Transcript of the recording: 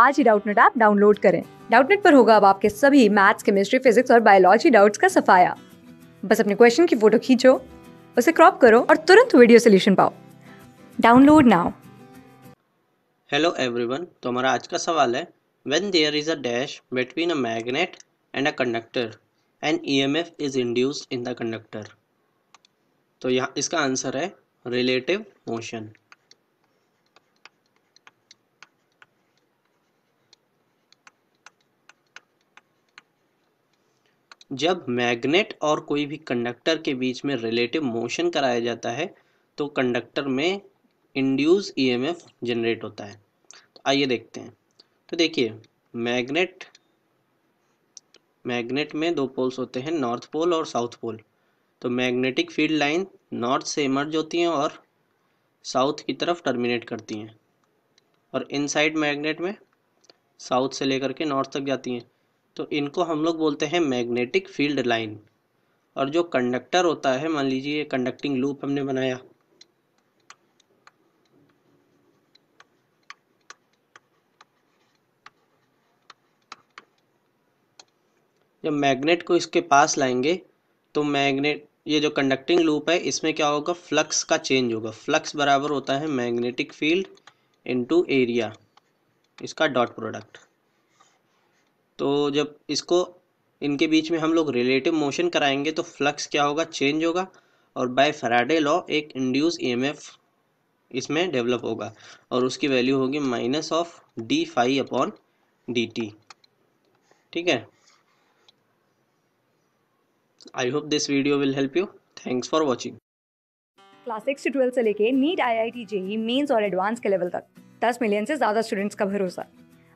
आज ही Doubtnut app download करें डाउटनेट पर होगा अब आपके सभी मैथ्स केमिस्ट्री फिजिक्स और बायोलॉजी डाउट्स का सफाया बस अपने क्वेश्चन की फोटो खींचो उसे क्रॉप करो और तुरंत वीडियो सोल्यूशन पाओ डाउनलोड नाउ हेलो एवरीवन तो हमारा आज का सवाल है when there is a dash between a magnet and a conductor and EMF is induced in the conductor तो यहाँ इसका आंसर है रिलेटिव मोशन जब मैग्नेट और कोई भी कंडक्टर के बीच में रिलेटिव मोशन कराया जाता है तो कंडक्टर में इंड्यूस ईएमएफ जनरेट होता है तो आइए देखते हैं तो देखिए मैग्नेट मैग्नेट में दो पोल्स होते हैं नॉर्थ पोल और साउथ पोल तो मैग्नेटिक फील्ड लाइन नॉर्थ से इमर्ज होती हैं और साउथ की तरफ टर्मिनेट करती हैं और इनसाइड मैग्नेट में साउथ से लेकर के नॉर्थ तक जाती हैं तो इनको हम लोग बोलते हैं मैग्नेटिक फील्ड लाइन और जो कंडक्टर होता है मान लीजिए कंडक्टिंग लूप हमने बनाया जब मैग्नेट को इसके पास लाएंगे तो मैग्नेट ये जो कंडक्टिंग लूप है इसमें क्या होगा फ्लक्स का चेंज होगा फ्लक्स बराबर होता है मैग्नेटिक फील्ड इनटू एरिया इसका डॉट प्रोडक्ट तो जब इसको इनके बीच में हम लोग रिलेटिव मोशन कराएंगे तो फ्लक्स क्या होगा चेंज होगा और बाय फराडे लॉ एक इंड्यूस ईएमएफ e इसमें डेवलप होगा और उसकी वैल्यू होगी minus of d phi upon d t ठीक है I hope this video will help you thanks for watching class six से ट्वेल्थ से लेके NEET I I T JEE Mains और एडवांस के लेवल तक दस मिलियन से ज़्यादा स्टूडेंट्स का भरोसा